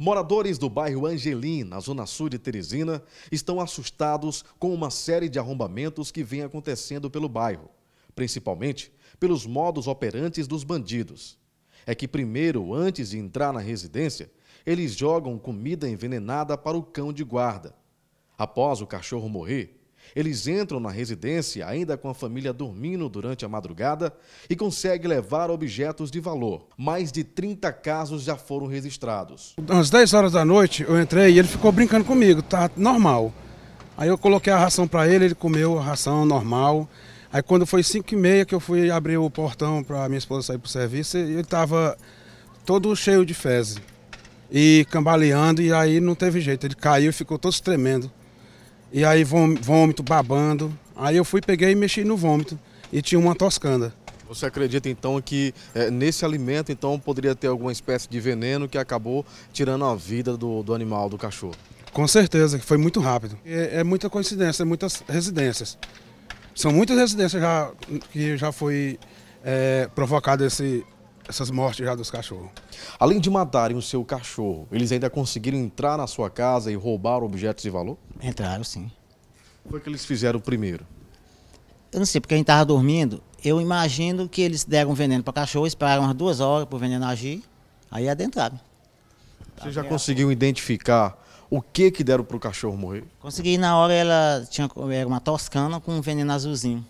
Moradores do bairro Angelim, na zona sul de Teresina, estão assustados com uma série de arrombamentos que vem acontecendo pelo bairro, principalmente pelos modos operantes dos bandidos. É que primeiro, antes de entrar na residência, eles jogam comida envenenada para o cão de guarda. Após o cachorro morrer, eles entram na residência ainda com a família dormindo durante a madrugada e conseguem levar objetos de valor. Mais de 30 casos já foram registrados. Às 10 horas da noite eu entrei e ele ficou brincando comigo, tá normal. Aí eu coloquei a ração para ele, ele comeu a ração normal. Aí quando foi 5 e meia que eu fui abrir o portão para minha esposa sair para o serviço, ele estava todo cheio de fezes e cambaleando e aí não teve jeito, ele caiu e ficou todo tremendo. E aí vômito babando. Aí eu fui, peguei e mexi no vômito. E tinha uma toscanda. Você acredita então que é, nesse alimento então poderia ter alguma espécie de veneno que acabou tirando a vida do, do animal, do cachorro? Com certeza, que foi muito rápido. É, é, muita coincidência, muitas residências. São muitas residências já, que já foi é, provocado esse, essas mortes já dos cachorros. Além de matarem o seu cachorro, eles ainda conseguiram entrar na sua casa e roubar objetos de valor? Entraram, sim. O que, que eles fizeram primeiro? Eu não sei, porque a gente estava dormindo. Eu imagino que eles deram veneno para cachorro, esperaram umas duas horas para o veneno agir, aí adentraram. Você já conseguiu identificar o que que deram para o cachorro morrer? Consegui, na hora ela tinha era uma toscana com um veneno azulzinho.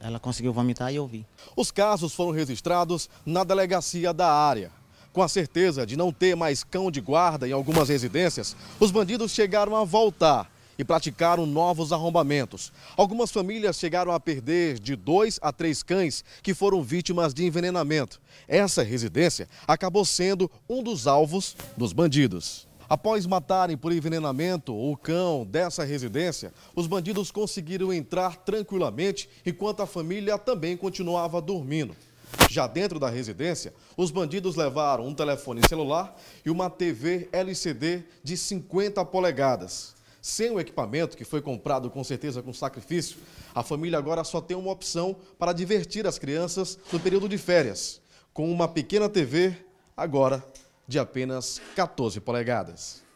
Ela conseguiu vomitar e eu vi. Os casos foram registrados na delegacia da área. Com a certeza de não ter mais cão de guarda em algumas residências, os bandidos chegaram a voltar e praticaram novos arrombamentos. Algumas famílias chegaram a perder de dois a três cães que foram vítimas de envenenamento. Essa residência acabou sendo um dos alvos dos bandidos. Após matarem por envenenamento o cão dessa residência, os bandidos conseguiram entrar tranquilamente enquanto a família também continuava dormindo. Já dentro da residência, os bandidos levaram um telefone celular e uma TV LCD de 50 polegadas. Sem o equipamento, que foi comprado com certeza com sacrifício, a família agora só tem uma opção para divertir as crianças no período de férias. Com uma pequena TV, agora de apenas 14 polegadas.